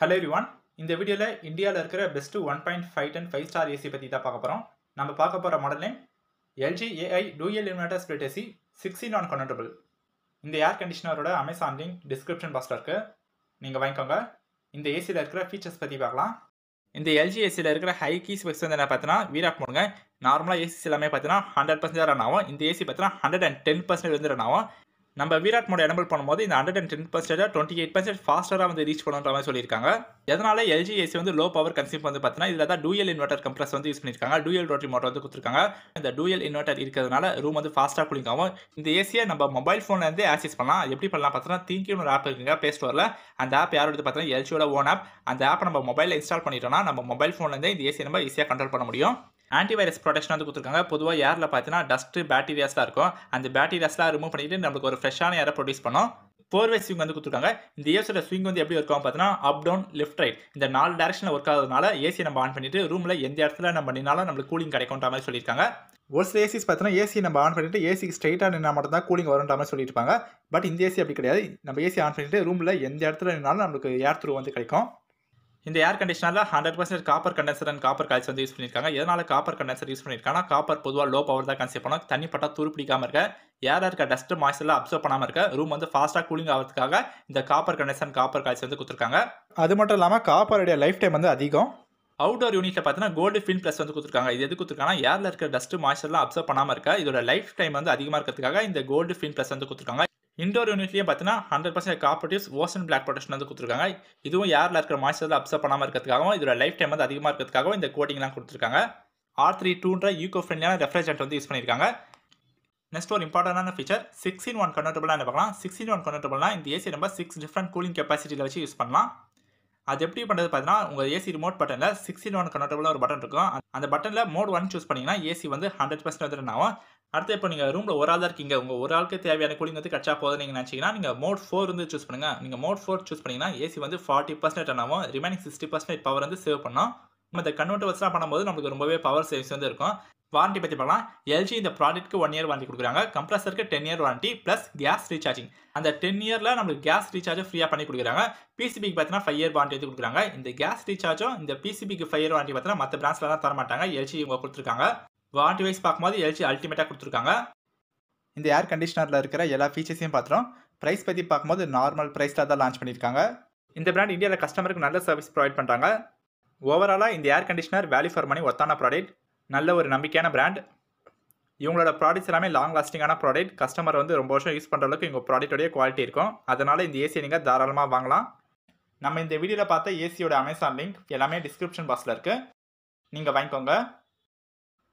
hello one இந்த வீடியோவில் இந்தியாவில் இருக்கிற best one point five ton five star AC பற்றி தான் பார்க்க போகிறோம் நம்ம பார்க்க போகிற மாடலே name LG AI dual inverter split AC sixty நான் கன்வெர்டபுள் இந்த ஏர் கண்டிஷனரோட அமேசான் லிங்க் டிஸ்கிரிப்ஷன் பாக்ஸில் இருக்குது நீங்கள் வாங்கிக்கோங்க இந்த ஏசியில் இருக்கிற ஃபீச்சர்ஸ் பற்றி பார்க்கலாம் இந்த எல்ஜி ஏசியில் இருக்கிற ஹை கீ ஸ்பெக்ஸ் வந்து என்ன பார்த்தீங்கன்னா வீராக் பண்ணுங்க நார்மலாக ஏசிஸ் எல்லாமே பார்த்தீங்கன்னா ஹண்ட்ரட் பர்சன்டேஜ் ரன் ஆகும் இந்த ஏசி பார்த்தீங்கன்னா ஹண்ட்ரட் அண்ட் டென் பர்சன்டேஜ் வந்து ரன் ஆகும் நம்ம விராட் மோடி எனபிள் பண்ணும்போது இந்த hundred and ten percentage twenty eight percent ஃபாஸ்ட்டாக வந்து ரீச் பண்ணுற மாதிரி சொல்லியிருக்காங்க எதனால எல்ஜி ஏசி வந்து லோ பவர் கன்சியூம் வந்து பார்த்தீங்கன்னா இதில் தான் டூயல் இன்வெர்டர் கம்ப்ரஸ் வந்து யூஸ் பண்ணியிருக்காங்க டூயல் ரோட்டரி மோட்டர் வந்து கொடுத்துருக்காங்க இந்த டூயல் இன்வெர்டர் இருக்கிறதுனால ரூம் வந்து ஃபாஸ்ட்டாக கூலிங் ஆகும் இந்த ஏசியை நம்ம மொபைல் ஃபோன்லேருந்து ஆக்சஸ் பண்ணலாம் எப்படி பண்ணலாம் பார்த்தீங்கன்னா திங்கி ஒரு ஆப் இருக்குங்க பே ஸ்டோரில் அந்த ஆப் யாரோட பார்த்தீங்கன்னா எல்ஜியோட ஓன் ஆப் அந்த ஆப் நம்ம மொபைலில் இன்ஸ்டால் பண்ணிட்டோம்னா நம்ம மொபைல் ஃபோன்லேருந்து இந்த ஏசியை நம்ம ஈஸியாக கண்ட்ரோல் பண்ண முடியும் ஆன்டிவைரஸ் ப்ரொடெக்ஷன் வந்து கொடுத்துருக்காங்க பொதுவாக ஏரில் பார்த்தீங்கன்னா டஸ்ட்டு பேக்டீரியாஸ்லாம் இருக்கும் அந்த பேக்டீரியாஸ்லாம் ரிமூவ் பண்ணிட்டு நம்மளுக்கு ஒரு ஃப்ரெஷ்ஷான ஏரை ப்ரொடியூஸ் பண்ணோம் ஃபோர்வே ஸ்விங் வந்து கொடுத்துருக்காங்க இந்த ஏசியோட ஸ்விங் வந்து எப்படி இருக்கும் பார்த்தீங்கன்னா அப் டவுன் லெஃப்ட் ரைட் இந்த நாலு டேரக்ஷனில் ஒர்க் ஆகிறதுனால ஏசியை நம்ம ஆன் பண்ணிட்டு ரூமில் எந்த இடத்துல நம்ம நின்னாலும் நம்மளுக்கு கூலிங் கிடைக்கும்ன்ற மாதிரி சொல்லியிருக்காங்க ஒரு சில ஏசிஸ் பார்த்தீங்கன்னா ஏசி நம்ம ஆன் பண்ணிட்டு ஏசி ஸ்ட்ரைட்டாக நின்னால் மட்டும் தான் கூலிங் வரும்ன்ற மாதிரி சொல்லியிருப்பாங்க பட் இந்த ஏசி அப்படி கிடையாது நம்ம ஏசி ஆன் பண்ணிட்டு ரூமில் எந்த இடத்துல நின்னாலும் நம்மளுக்கு ஏர் த்ரூ வந்து கிடைக்கும் இந்த ஏர் கண்டிஷனரில் hundred percent copper condenser and copper காய்ச்சல் வந்து யூஸ் பண்ணியிருக்காங்க எதனால் காப்பர் கண்டென்சர் யூஸ் பண்ணியிருக்காங்கன்னா காப்பர் பொதுவாக லோ பவர் தான் கன்சியூ பண்ணோம் தண்ணி பட்டா துரு இருக்க ஏர் இருக்க டஸ்ட் மாய்ச்சலாம் அப்சர்வ் பண்ணாமல் இருக்க ரூம் வந்து ஃபாஸ்ட்டாக கூலிங் ஆகிறதுக்காக இந்த காப்பர் கண்டென்சர் காப்பர் காய்ச்சல் வந்து கொடுத்துருக்காங்க அது மட்டும் இல்லாமல் காப்பருடைய லைஃப் டைம் வந்து அதிகம் அவுடோர் யூனிட்டில் பார்த்தீங்கன்னா கோல்டு ஃபின் ப்ளஸ் வந்து கொடுத்துருக்காங்க இது எது கொடுத்துருக்காங்கன்னா ஏர்ல இருக்கிற டஸ்ட் மாய்ச்சர்லாம் அப்சர்வ் பண்ணாமல் இருக்க இதோட லைஃப் டைம் வந்து அதிகமாக இருக்கிறதுக்காக இந்த கோல்டு ஃபின் ப்ளஸ் வந்து கொடுத்துருக்காங்க இண்டோர் யூனிட்லேயே பார்த்தீங்கன்னா ஹண்ட்ரட் பர்சன்ட் காப்பர்டிவ்ஸ் ஓசன் பிளாக் ப்ரொடக்ஷன் வந்து கொடுத்துருக்காங்க இதுவும் யாரில் இருக்கிற மாய்ச்சர் அப்சர்வ் பண்ணாமல் இருக்கிறதுக்காகவும் இதோட லைஃப் டைம் வந்து அதிகமாக இருக்கிறதுக்காகவும் இந்த கோட்டிங்லாம் கொடுத்துருக்காங்க ஆர் த்ரீ டூன்ற யூகோ ஃப்ரெண்ட்லியான ரெஃப்ரிஜரேட்டர் வந்து யூஸ் பண்ணியிருக்காங்க நெக்ஸ்ட் ஒரு இம்பார்ட்டண்டான ஃபீச்சர் சிக்ஸ்டின் ஒன் கன்வெர்டபுளாக என்ன பார்க்கலாம் சிக்ஸ்டின் ஒன் கன்வெர்டபுள்னா இந்த ஏசி நம்ம சிக்ஸ் டிஃப்ரெண்ட் கூலிங் கெப்பாசிட்டியில் வச்சு யூஸ் பண்ணலாம் அது எப்படி பண்ணுறது பார்த்தீங்கன்னா உங்கள் ஏசி ரிமோட் பட்டனில் சிக்ஸ்டின் ஒன் கன்வெர்டபுளாக ஒரு பட்டன் இருக்கும் அந்த பட்டனில் மோட் ஒன் சூஸ் பண்ணிங்கன்னா ஏசி வந்து ஹண்ட்ரட் பர்சன்ட் வந்து ஆகும் அடுத்து இப்போ நீங்கள் ரூமில் ஒரு ஆள் தான் இருக்கீங்க உங்கள் ஒரு ஆளுக்கு தேவையான கூலிங் வந்து கட்சா போதும் நீங்கள் நினச்சிங்கன்னா நீங்கள் மோட் ஃபோர் வந்து சூஸ் பண்ணுங்கள் நீங்கள் மோட் ஃபோர் சூஸ் பண்ணிங்கன்னா ஏசி வந்து ஃபார்ட்டி பர்சன்ட் ஆனாவும் ரிமைனிங் சிக்ஸ்டி பர்சன்ட் பவர் வந்து சேவ் பண்ணோம் நம்ம இந்த கன்வெர்ட்டர்ஸ்லாம் பண்ணும்போது நம்மளுக்கு ரொம்பவே பவர் சேவிங்ஸ் வந்து இருக்கும் வாரண்டி பற்றி பார்க்கலாம் எல்ஜி இந்த ப்ராடக்ட்க்கு ஒன் இயர் வாரண்டி கொடுக்குறாங்க கம்ப்ரஸருக்கு ten year warranty plus gas recharging அந்த டென் இயரில் நம்மளுக்கு கேஸ் ரீசார்ஜும் ஃப்ரீயாக பண்ணி கொடுக்குறாங்க பிசிபிக்கு பார்த்தீங்கன்னா ஃபைவ் இயர் வாரண்டி வந்து கொடுக்குறாங்க இந்த கேஸ் ரீசார்ஜும் இந்த பிசிபிக்கு ஃபைவ் இயர் வாரண்டி பார்த்தீங்கன்னா மற்ற பிராண்ட்ஸ்லாம் தர மாட்டாங்க எல்ஜி இவங்க கொடுத்துருக்காங்க வாரண்டி வைஸ் பார்க்கும்போது எல்ஜி அல்டிமேட்டாக கொடுத்துருக்காங்க இந்த ஏர் கண்டிஷனரில் இருக்கிற எல்லா ஃபீச்சர்ஸையும் பார்த்துரும் ப்ரைஸ் பற்றி பார்க்கும்போது நார்மல் ப்ரைஸில் தான் லான்ச் பண்ணியிருக்காங்க இந்த பிராண்ட் இந்தியாவில் கஸ்டமருக்கு நல்ல சர்வீஸ் ப்ரொவைட் பண்ணுறாங்க ஓவராலாக இந்த air conditioner value for money ஒத்தான ப்ராடக்ட் நல்ல ஒரு நம்பிக்கையான பிராண்ட் இவங்களோட ப்ராடக்ட்ஸ் எல்லாமே லாங் லாஸ்டிங்கான ப்ராடக்ட் கஸ்டமர் வந்து ரொம்ப வருஷம் யூஸ் பண்ணுற அளவுக்கு இவங்க ப்ராடக்ட்டோடைய குவாலிட்டி இருக்கும் அதனால் இந்த ஏசியை நீங்கள் தாராளமாக வாங்கலாம் நம்ம இந்த வீடியோவில் பார்த்த ஏசியோட அமேசான் லிங்க் எல்லாமே டிஸ்கிரிப்ஷன் பாக்ஸில் இருக்குது நீங்கள் வாங்கிக்கோங்க